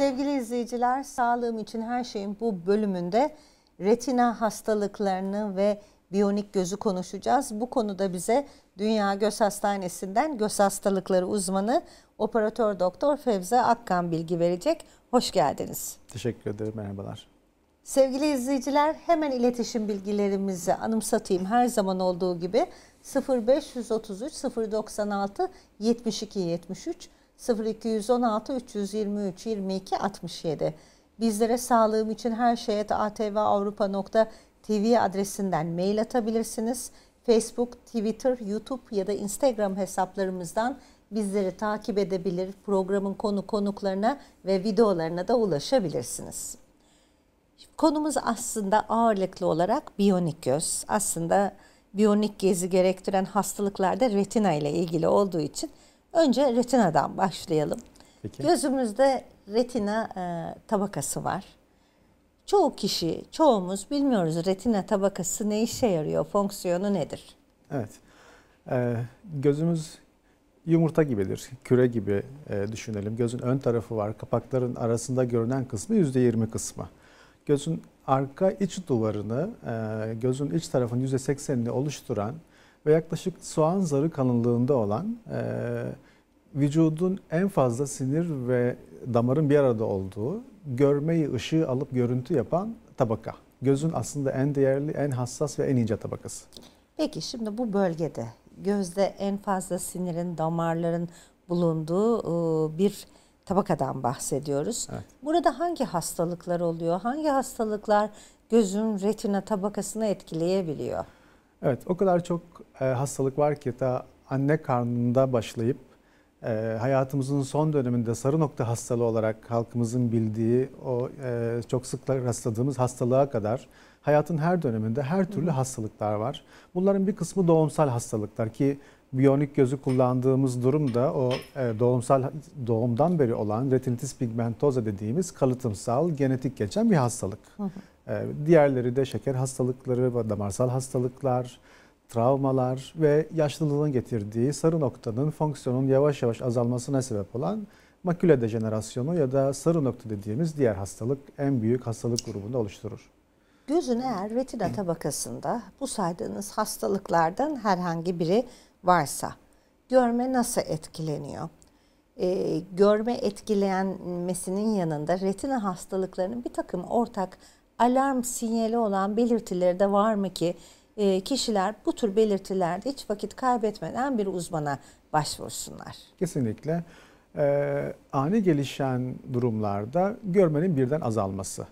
Sevgili izleyiciler, Sağlığım için Her Şeyin bu bölümünde retina hastalıklarını ve biyonik gözü konuşacağız. Bu konuda bize Dünya Göz Hastanesi'nden göz hastalıkları uzmanı operatör doktor Fevze Akkan bilgi verecek. Hoş geldiniz. Teşekkür ederim. Merhabalar. Sevgili izleyiciler hemen iletişim bilgilerimizi anımsatayım her zaman olduğu gibi 0533 096 72 73 0216 323 22 67. Bizlere sağlığım için her şeye atvavrupa.tv adresinden mail atabilirsiniz. Facebook, Twitter, YouTube ya da Instagram hesaplarımızdan bizleri takip edebilir, programın konu konuklarına ve videolarına da ulaşabilirsiniz. Konumuz aslında ağırlıklı olarak biyonik göz. Aslında biyonik gezi gerektiren hastalıklarda retina ile ilgili olduğu için Önce retinadan başlayalım. Peki. Gözümüzde retina e, tabakası var. Çoğu kişi, çoğumuz bilmiyoruz retina tabakası ne işe yarıyor, fonksiyonu nedir? Evet. E, gözümüz yumurta gibidir, küre gibi e, düşünelim. Gözün ön tarafı var, kapakların arasında görünen kısmı yüzde yirmi kısmı. Gözün arka iç duvarını, e, gözün iç tarafının yüzde seksenini oluşturan ve yaklaşık soğan zarı kalınlığında olan e, vücudun en fazla sinir ve damarın bir arada olduğu, görmeyi ışığı alıp görüntü yapan tabaka. Gözün aslında en değerli, en hassas ve en ince tabakası. Peki şimdi bu bölgede gözde en fazla sinirin, damarların bulunduğu ıı, bir tabakadan bahsediyoruz. Evet. Burada hangi hastalıklar oluyor? Hangi hastalıklar gözün retina tabakasını etkileyebiliyor? Evet o kadar çok e, hastalık var ki ta anne karnında başlayıp e, hayatımızın son döneminde sarı nokta hastalığı olarak halkımızın bildiği o e, çok sık rastladığımız hastalığa kadar hayatın her döneminde her türlü hastalıklar var. Bunların bir kısmı doğumsal hastalıklar ki biyonik gözü kullandığımız durumda o e, doğumsal doğumdan beri olan retinitis pigmentosa dediğimiz kalıtımsal genetik geçen bir hastalık. Hı hı. Ee, diğerleri de şeker hastalıkları damarsal hastalıklar, travmalar ve yaşlılığın getirdiği sarı noktanın fonksiyonun yavaş yavaş azalmasına sebep olan maküle dejenerasyonu ya da sarı nokta dediğimiz diğer hastalık en büyük hastalık grubunu oluşturur. Gözün eğer retina tabakasında bu saydığınız hastalıklardan herhangi biri varsa görme nasıl etkileniyor? Ee, görme etkilenmesinin yanında retina hastalıklarının bir takım ortak alarm sinyali olan belirtileri de var mı ki e, kişiler bu tür belirtilerde hiç vakit kaybetmeden bir uzmana başvursunlar. Kesinlikle e, ani gelişen durumlarda görmenin birden azalması.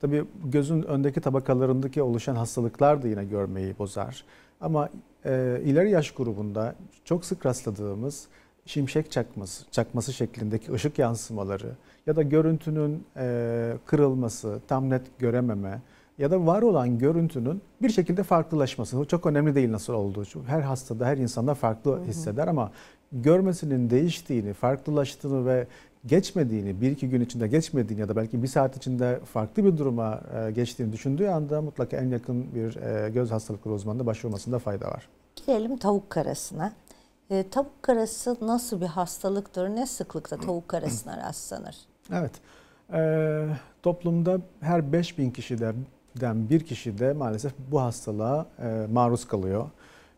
Tabii gözün öndeki tabakalarındaki oluşan hastalıklar da yine görmeyi bozar. Ama e, ileri yaş grubunda çok sık rastladığımız şimşek çakması, çakması şeklindeki ışık yansımaları ya da görüntünün e, kırılması, tam net görememe ya da var olan görüntünün bir şekilde farklılaşması. bu Çok önemli değil nasıl olduğu. Çünkü her hastada, her insanda farklı hisseder ama görmesinin değiştiğini, farklılaştığını ve geçmediğini, bir iki gün içinde geçmediğini ya da belki bir saat içinde farklı bir duruma e, geçtiğini düşündüğü anda mutlaka en yakın bir e, göz hastalıkları uzmanına başvurmasında fayda var. Girelim tavuk karasına. E, tavuk karası nasıl bir hastalıktır? Ne sıklıkta tavuk karasına rastlanır? Evet. E, toplumda her 5000 kişiden bir kişi de maalesef bu hastalığa e, maruz kalıyor.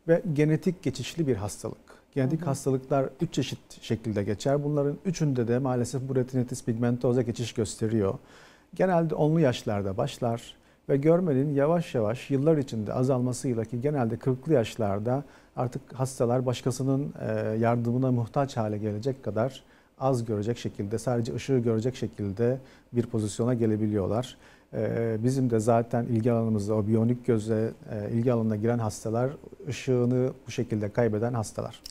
Ve genetik geçişli bir hastalık. Genetik hı hı. hastalıklar 3 çeşit şekilde geçer. Bunların üçünde de maalesef bu retinitis pigmentoza geçiş gösteriyor. Genelde onlu yaşlarda başlar ve görmenin yavaş yavaş yıllar içinde azalmasıyla ki genelde 40'lı yaşlarda artık hastalar başkasının e, yardımına muhtaç hale gelecek kadar az görecek şekilde sadece ışığı görecek şekilde bir pozisyona gelebiliyorlar. E, bizim de zaten ilgi alanımızda o biyonik gözle e, ilgi alanına giren hastalar ışığını bu şekilde kaybeden hastalar.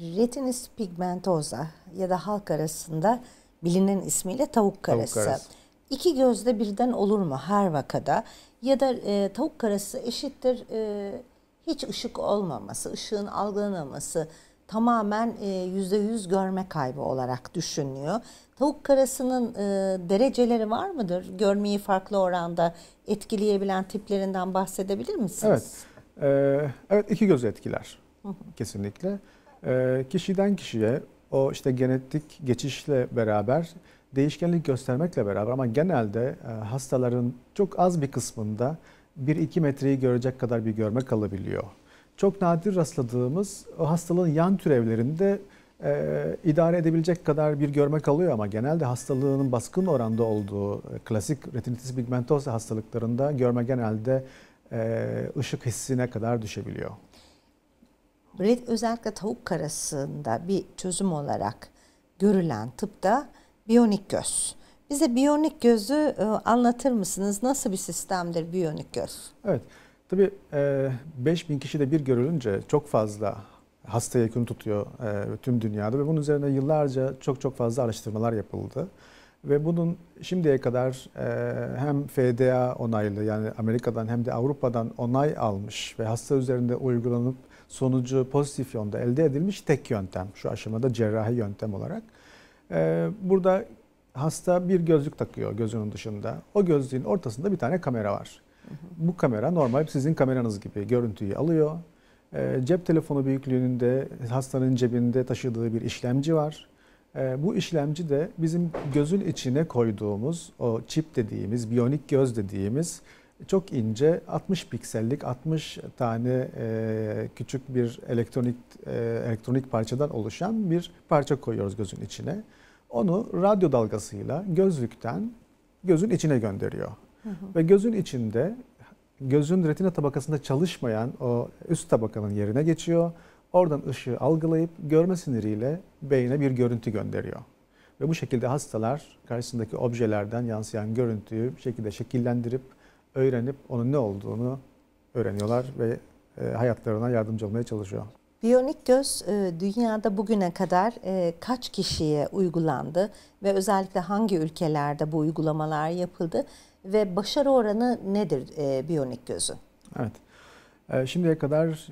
Retinis pigmentosa ya da halk arasında bilinen ismiyle tavuk karası. Tavuk karası. İki gözde birden olur mu her vakada? Ya da e, tavuk karası eşittir e, hiç ışık olmaması, ışığın algılanaması tamamen e, yüzde yüz görme kaybı olarak düşünülüyor. Tavuk karasının e, dereceleri var mıdır? Görmeyi farklı oranda etkileyebilen tiplerinden bahsedebilir misiniz? Evet, ee, evet iki göz etkiler kesinlikle. Ee, kişiden kişiye o işte genetik geçişle beraber değişkenlik göstermekle beraber ama genelde e, hastaların çok az bir kısmında 1-2 metreyi görecek kadar bir görme kalabiliyor. Çok nadir rastladığımız o hastalığın yan türevlerinde e, idare edebilecek kadar bir görme kalıyor ama genelde hastalığının baskın oranda olduğu e, klasik retinitis pigmentosa hastalıklarında görme genelde e, ışık hissine kadar düşebiliyor. Özellikle tavuk karasında bir çözüm olarak görülen tıpta biyonik göz. Bize biyonik gözü e, anlatır mısınız? Nasıl bir sistemdir biyonik göz? Evet. Tabii 5000 e, kişi de bir görülünce çok fazla hasta yakını tutuyor e, tüm dünyada ve bunun üzerine yıllarca çok çok fazla araştırmalar yapıldı. Ve bunun şimdiye kadar hem FDA onaylı yani Amerika'dan hem de Avrupa'dan onay almış ve hasta üzerinde uygulanıp sonucu pozitif yönde elde edilmiş tek yöntem şu aşamada cerrahi yöntem olarak. Ee, burada hasta bir gözlük takıyor gözünün dışında. O gözlüğün ortasında bir tane kamera var. Bu kamera normal sizin kameranız gibi görüntüyü alıyor. Ee, cep telefonu büyüklüğünde hastanın cebinde taşıdığı bir işlemci var. Ee, bu işlemci de bizim gözün içine koyduğumuz o çip dediğimiz, biyonik göz dediğimiz çok ince 60 piksellik 60 tane e, küçük bir elektronik e, elektronik parçadan oluşan bir parça koyuyoruz gözün içine. Onu radyo dalgasıyla gözlükten gözün içine gönderiyor. Hı hı. Ve gözün içinde gözün retina tabakasında çalışmayan o üst tabakanın yerine geçiyor. Oradan ışığı algılayıp görme siniriyle beyine bir görüntü gönderiyor. Ve bu şekilde hastalar karşısındaki objelerden yansıyan görüntüyü bir şekilde şekillendirip öğrenip onun ne olduğunu öğreniyorlar ve e, hayatlarına yardımcı olmaya çalışıyor. Biyonik göz e, dünyada bugüne kadar e, kaç kişiye uygulandı ve özellikle hangi ülkelerde bu uygulamalar yapıldı ve başarı oranı nedir biyonik gözü? Evet. Şimdiye kadar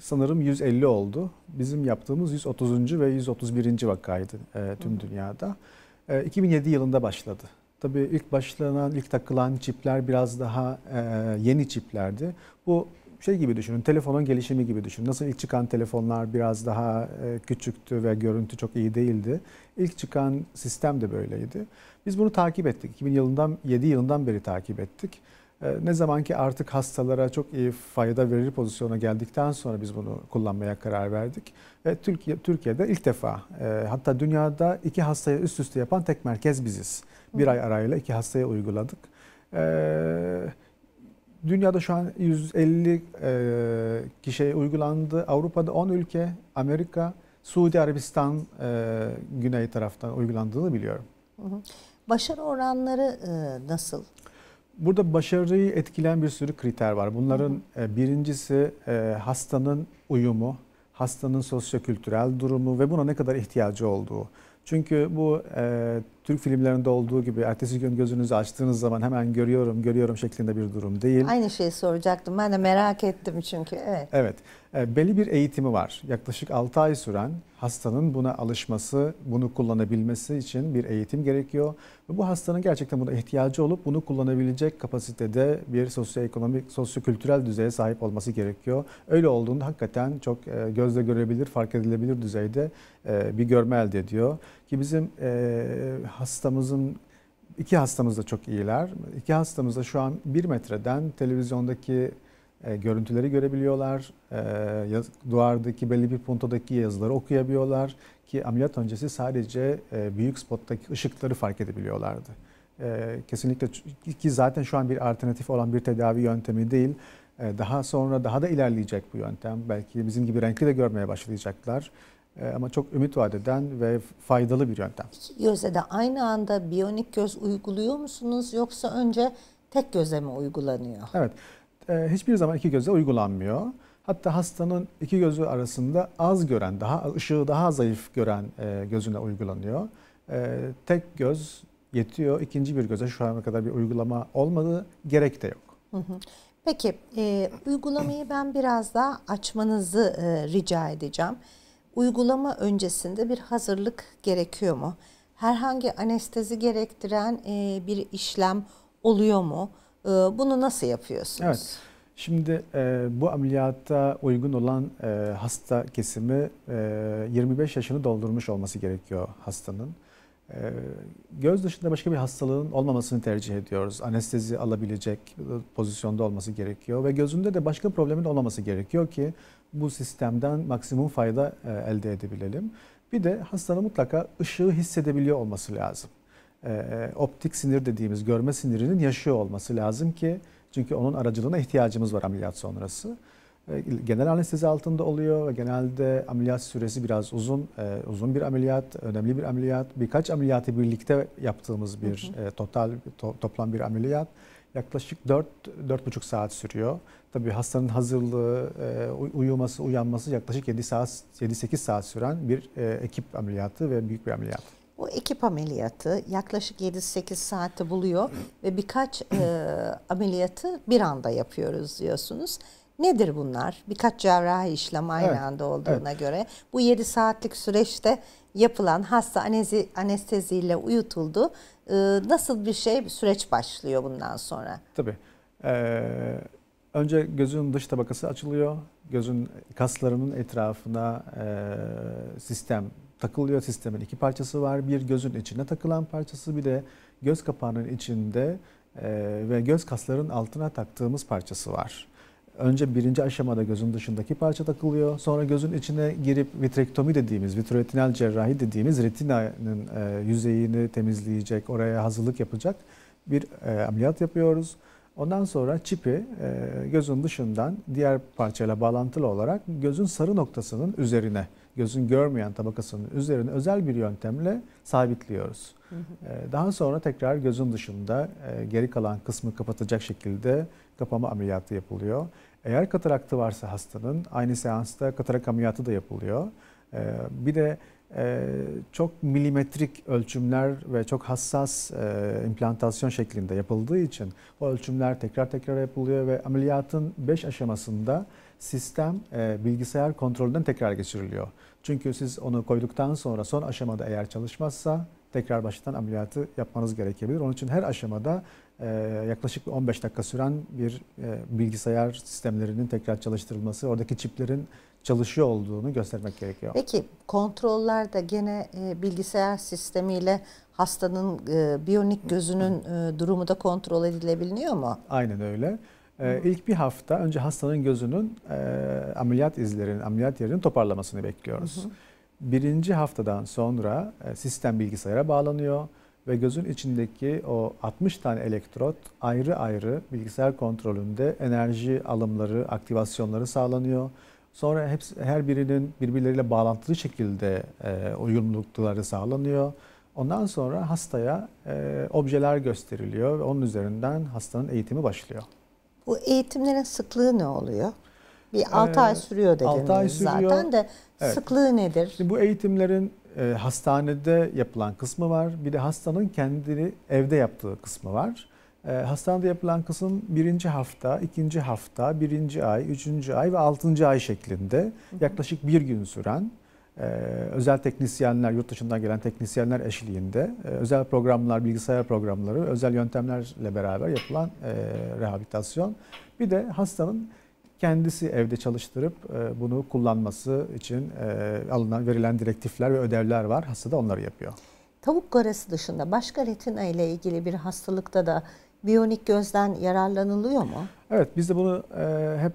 sanırım 150 oldu. Bizim yaptığımız 130. ve 131. vakaydı tüm dünyada. 2007 yılında başladı Tabii ilk başlanan, ilk takılan çipler biraz daha e, yeni çiplerdi. Bu şey gibi düşünün, telefonun gelişimi gibi düşünün. Nasıl ilk çıkan telefonlar biraz daha e, küçüktü ve görüntü çok iyi değildi. İlk çıkan sistem de böyleydi. Biz bunu takip ettik. 2000 yılından, 7 yılından beri takip ettik. Ee, ne zaman ki artık hastalara çok iyi fayda verir pozisyona geldikten sonra biz bunu kullanmaya karar verdik. Ve Türkiye, Türkiye'de ilk defa e, hatta dünyada iki hastaya üst üste yapan tek merkez biziz. Bir ay arayla iki hastaya uyguladık. Ee, dünyada şu an 150 e, kişiye uygulandı. Avrupa'da 10 ülke, Amerika, Suudi Arabistan e, güney taraftan uygulandığını biliyorum. Başarı oranları nasıl? Burada başarıyı etkilen bir sürü kriter var. Bunların e, birincisi e, hastanın uyumu, hastanın sosyokültürel durumu ve buna ne kadar ihtiyacı olduğu. Çünkü bu e, Türk filmlerinde olduğu gibi ertesi gün gözünüzü açtığınız zaman hemen görüyorum, görüyorum şeklinde bir durum değil. Aynı şeyi soracaktım. Ben de merak ettim çünkü. Evet. Evet. Ee, belli bir eğitimi var. Yaklaşık 6 ay süren hastanın buna alışması, bunu kullanabilmesi için bir eğitim gerekiyor. Ve bu hastanın gerçekten buna ihtiyacı olup bunu kullanabilecek kapasitede bir sosyoekonomik, sosyokültürel düzeye sahip olması gerekiyor. Öyle olduğunda hakikaten çok e, gözle görebilir, fark edilebilir düzeyde e, bir görme elde ediyor. Ki bizim e, hastamızın iki hastamız da çok iyiler. İki hastamız da şu an bir metreden televizyondaki e, görüntüleri görebiliyorlar, e, yaz, duvardaki belli bir puntodaki yazıları okuyabiliyorlar ki ameliyat öncesi sadece e, büyük spottaki ışıkları fark edebiliyorlardı. E, kesinlikle ki zaten şu an bir alternatif olan bir tedavi yöntemi değil. E, daha sonra daha da ilerleyecek bu yöntem. Belki bizim gibi renkli de görmeye başlayacaklar e, ama çok ümit vaat ve faydalı bir yöntem. göze de aynı anda biyonik göz uyguluyor musunuz yoksa önce tek göze mi uygulanıyor? Evet. E, hiçbir zaman iki göze uygulanmıyor. Hatta hastanın iki gözü arasında az gören, daha ışığı daha zayıf gören e, gözüne uygulanıyor. E, tek göz yetiyor. İkinci bir göze şu ana kadar bir uygulama olmadı. Gerek de yok. Peki e, uygulamayı ben biraz daha açmanızı e, rica edeceğim. Uygulama öncesinde bir hazırlık gerekiyor mu? Herhangi anestezi gerektiren e, bir işlem oluyor mu? Ee, bunu nasıl yapıyorsunuz? Evet. Şimdi e, bu ameliyatta uygun olan e, hasta kesimi e, 25 yaşını doldurmuş olması gerekiyor hastanın. E, göz dışında başka bir hastalığın olmamasını tercih ediyoruz. Anestezi alabilecek e, pozisyonda olması gerekiyor ve gözünde de başka problemin olmaması gerekiyor ki bu sistemden maksimum fayda e, elde edebilelim. Bir de hastanın mutlaka ışığı hissedebiliyor olması lazım. E, e, optik sinir dediğimiz görme sinirinin yaşıyor olması lazım ki çünkü onun aracılığına ihtiyacımız var ameliyat sonrası. E, genel anestezi altında oluyor ve genelde ameliyat süresi biraz uzun. uzun bir ameliyat, önemli bir ameliyat. Birkaç ameliyatı birlikte yaptığımız bir total toplam bir ameliyat yaklaşık 4 4,5 saat sürüyor. Tabii hastanın hazırlığı, uyuması, uyanması yaklaşık 7 saat 7-8 saat süren bir ekip ameliyatı ve büyük bir ameliyat. Bu ekip ameliyatı yaklaşık 7-8 saati buluyor ve birkaç e, ameliyatı bir anda yapıyoruz diyorsunuz. Nedir bunlar? Birkaç cerrahi işlem aynı evet, anda olduğuna evet. göre bu 7 saatlik süreçte yapılan hasta anezi, anesteziyle uyutuldu. Ee, nasıl bir şey süreç başlıyor bundan sonra? Tabii. Ee, önce gözün dış tabakası açılıyor. Gözün kaslarının etrafına e, sistem takılıyor sistemin iki parçası var. Bir gözün içine takılan parçası bir de göz kapağının içinde e, ve göz kaslarının altına taktığımız parçası var. Önce birinci aşamada gözün dışındaki parça takılıyor. Sonra gözün içine girip vitrektomi dediğimiz, vitreoretinal cerrahi dediğimiz retinanın e, yüzeyini temizleyecek, oraya hazırlık yapacak bir e, ameliyat yapıyoruz. Ondan sonra çipi gözün dışından diğer parçayla bağlantılı olarak gözün sarı noktasının üzerine gözün görmeyen tabakasının üzerine özel bir yöntemle sabitliyoruz. Ee, daha sonra tekrar gözün dışında e, geri kalan kısmı kapatacak şekilde kapama ameliyatı yapılıyor. Eğer kataraktı varsa hastanın aynı seansta katarak ameliyatı da yapılıyor. Ee, bir de e, çok milimetrik ölçümler ve çok hassas e, implantasyon şeklinde yapıldığı için o ölçümler tekrar tekrar yapılıyor ve ameliyatın 5 aşamasında sistem e, bilgisayar kontrolünden tekrar geçiriliyor. Çünkü siz onu koyduktan sonra son aşamada eğer çalışmazsa tekrar baştan ameliyatı yapmanız gerekebilir. Onun için her aşamada e, yaklaşık 15 dakika süren bir e, bilgisayar sistemlerinin tekrar çalıştırılması, oradaki çiplerin çalışıyor olduğunu göstermek gerekiyor. Peki kontroller de gene e, bilgisayar sistemiyle hastanın e, biyonik gözünün e, durumu da kontrol edilebiliyor mu? Aynen öyle. Ee, ilk bir hafta önce hastanın gözünün e, ameliyat izlerinin, ameliyat yerinin toparlamasını bekliyoruz. Hı hı. Birinci haftadan sonra e, sistem bilgisayara bağlanıyor ve gözün içindeki o 60 tane elektrot ayrı ayrı bilgisayar kontrolünde enerji alımları, aktivasyonları sağlanıyor. Sonra hepsi, her birinin birbirleriyle bağlantılı şekilde e, uyumlulukları sağlanıyor. Ondan sonra hastaya e, objeler gösteriliyor ve onun üzerinden hastanın eğitimi başlıyor. Bu eğitimlerin sıklığı ne oluyor? Bir 6 ee, ay sürüyor dediniz ay sürüyor. zaten de evet. sıklığı nedir? Şimdi bu eğitimlerin e, hastanede yapılan kısmı var. Bir de hastanın kendini evde yaptığı kısmı var. E, hastanede yapılan kısım birinci hafta, ikinci hafta, birinci ay, üçüncü ay ve altıncı ay şeklinde yaklaşık bir gün süren ee, özel teknisyenler, yurt dışından gelen teknisyenler eşliğinde e, özel programlar, bilgisayar programları, özel yöntemlerle beraber yapılan e, rehabilitasyon. Bir de hastanın kendisi evde çalıştırıp e, bunu kullanması için alınan verilen direktifler ve ödevler var. Hasta da onları yapıyor. Tavuk garası dışında başka retina ile ilgili bir hastalıkta da biyonik gözden yararlanılıyor mu? Evet biz de bunu hep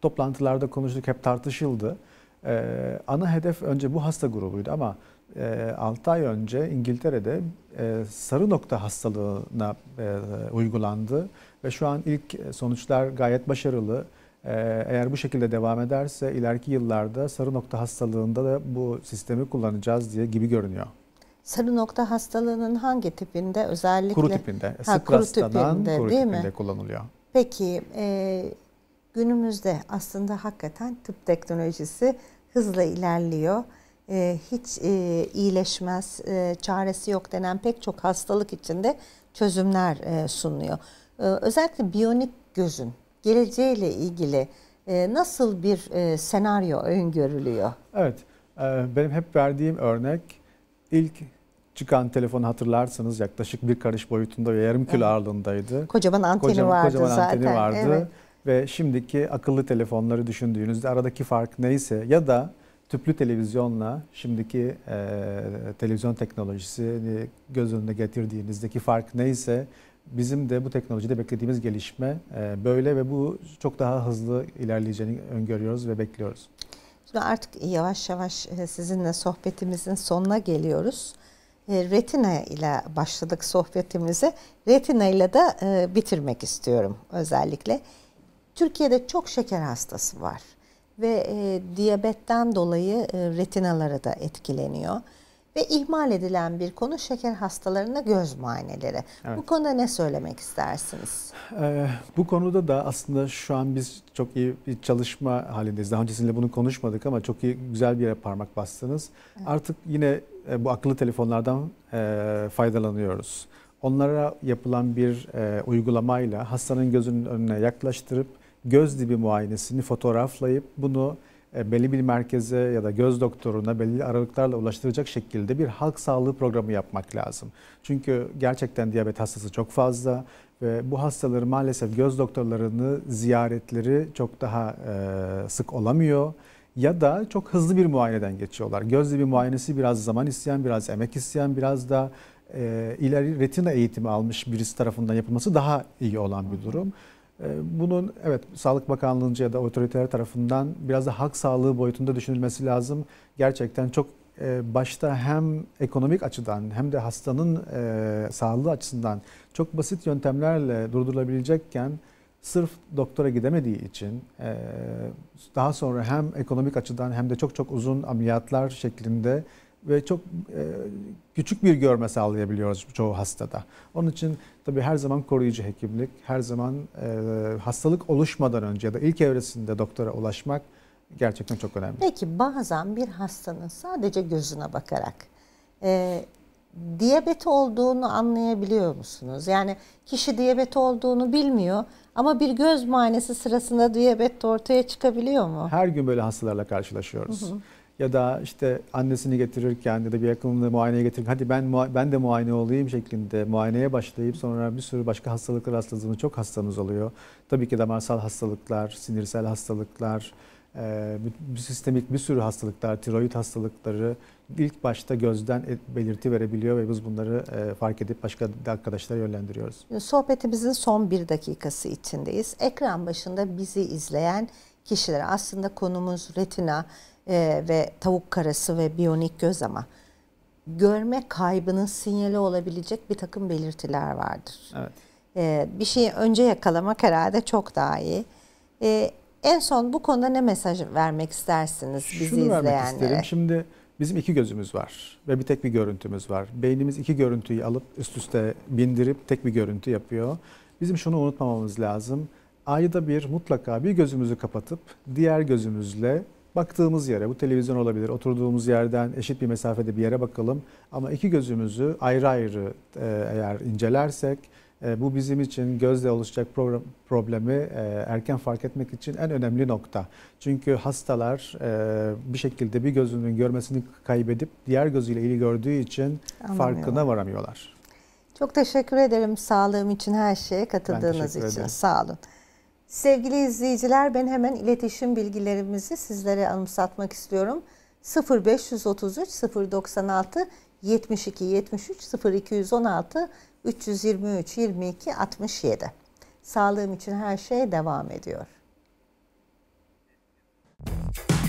toplantılarda konuştuk, hep tartışıldı. Ee, ana hedef önce bu hasta grubuydu ama e, 6 ay önce İngiltere'de e, sarı nokta hastalığına e, uygulandı ve şu an ilk sonuçlar gayet başarılı. E, eğer bu şekilde devam ederse ileriki yıllarda sarı nokta hastalığında da bu sistemi kullanacağız diye gibi görünüyor. Sarı nokta hastalığının hangi tipinde özellikle? Kuru tipinde, ha, sık kuru rastlanan tipinde, kuru tipinde mi? kullanılıyor. Peki, e, günümüzde aslında hakikaten tıp teknolojisi hızla ilerliyor. Ee, hiç e, iyileşmez, e, çaresi yok denen pek çok hastalık içinde çözümler e, sunuyor. Ee, özellikle biyonik gözün geleceğiyle ilgili nasıl bir e, senaryo öngörülüyor? Evet, benim hep verdiğim örnek ilk çıkan telefonu hatırlarsınız yaklaşık bir karış boyutunda ve yarım kilo evet. ağırlığındaydı. Kocaman anteni kocaman, vardı kocaman zaten. Anteni vardı. Evet ve şimdiki akıllı telefonları düşündüğünüzde aradaki fark neyse ya da tüplü televizyonla şimdiki e, televizyon teknolojisini göz önüne getirdiğinizdeki fark neyse bizim de bu teknolojide beklediğimiz gelişme e, böyle ve bu çok daha hızlı ilerleyeceğini öngörüyoruz ve bekliyoruz. Şimdi artık yavaş yavaş e, sizinle sohbetimizin sonuna geliyoruz. E, retina ile başladık sohbetimizi. Retina ile de e, bitirmek istiyorum özellikle. Türkiye'de çok şeker hastası var ve e, diyabetten dolayı e, retinaları da etkileniyor. Ve ihmal edilen bir konu şeker hastalarına göz muayeneleri. Evet. Bu konuda ne söylemek istersiniz? Ee, bu konuda da aslında şu an biz çok iyi bir çalışma halindeyiz. Daha öncesinde bunu konuşmadık ama çok iyi güzel bir yere parmak bastınız. Evet. Artık yine e, bu akıllı telefonlardan e, faydalanıyoruz. Onlara yapılan bir e, uygulamayla hastanın gözünün önüne yaklaştırıp göz dibi muayenesini fotoğraflayıp bunu e, belli bir merkeze ya da göz doktoruna belli aralıklarla ulaştıracak şekilde bir halk sağlığı programı yapmak lazım. Çünkü gerçekten diyabet hastası çok fazla ve bu hastaları maalesef göz doktorlarını ziyaretleri çok daha e, sık olamıyor ya da çok hızlı bir muayeneden geçiyorlar. Göz dibi muayenesi biraz zaman isteyen, biraz emek isteyen, biraz da e, ileri retina eğitimi almış birisi tarafından yapılması daha iyi olan bir durum. Ee, bunun evet Sağlık Bakanlığı'nca ya da otoriteler tarafından biraz da halk sağlığı boyutunda düşünülmesi lazım. Gerçekten çok e, başta hem ekonomik açıdan hem de hastanın e, sağlığı açısından çok basit yöntemlerle durdurulabilecekken sırf doktora gidemediği için e, daha sonra hem ekonomik açıdan hem de çok çok uzun ameliyatlar şeklinde ve çok e, küçük bir görme sağlayabiliyoruz çoğu hastada. Onun için tabii her zaman koruyucu hekimlik, her zaman e, hastalık oluşmadan önce ya da ilk evresinde doktora ulaşmak gerçekten çok önemli. Peki bazen bir hastanın sadece gözüne bakarak e, diyabet olduğunu anlayabiliyor musunuz? Yani kişi diyabet olduğunu bilmiyor ama bir göz muayenesi sırasında diyabet ortaya çıkabiliyor mu? Her gün böyle hastalarla karşılaşıyoruz. Hı hı ya da işte annesini getirirken ya da bir yakınını muayeneye getirirken hadi ben ben de muayene olayım şeklinde muayeneye başlayıp sonra bir sürü başka hastalıklar hastalığımız çok hastamız oluyor. Tabii ki damarsal hastalıklar, sinirsel hastalıklar, e, sistemik bir sürü hastalıklar, tiroid hastalıkları ilk başta gözden e, belirti verebiliyor ve biz bunları fark edip başka arkadaşlara yönlendiriyoruz. Sohbetimizin son bir dakikası içindeyiz. Ekran başında bizi izleyen kişilere aslında konumuz retina, e, ve tavuk karası ve biyonik göz ama görme kaybının sinyali olabilecek bir takım belirtiler vardır. Evet. E, bir şeyi önce yakalamak herhalde çok daha iyi. E, en son bu konuda ne mesaj vermek istersiniz bizi Şunu izleyenlere? Şunu vermek isterim. Şimdi bizim iki gözümüz var ve bir tek bir görüntümüz var. Beynimiz iki görüntüyü alıp üst üste bindirip tek bir görüntü yapıyor. Bizim şunu unutmamamız lazım. Ayda bir mutlaka bir gözümüzü kapatıp diğer gözümüzle baktığımız yere, bu televizyon olabilir, oturduğumuz yerden eşit bir mesafede bir yere bakalım. Ama iki gözümüzü ayrı ayrı e, eğer incelersek e, bu bizim için gözle oluşacak problemi e, erken fark etmek için en önemli nokta. Çünkü hastalar bir şekilde bir gözünün görmesini kaybedip diğer gözüyle iyi gördüğü için farkına varamıyorlar. Çok teşekkür ederim sağlığım için her şeye katıldığınız için. Ederim. Sağ olun. Sevgili izleyiciler ben hemen iletişim bilgilerimizi sizlere anımsatmak istiyorum. 0533 096 72 73 0216 323 22 67. Sağlığım için her şey devam ediyor. Müzik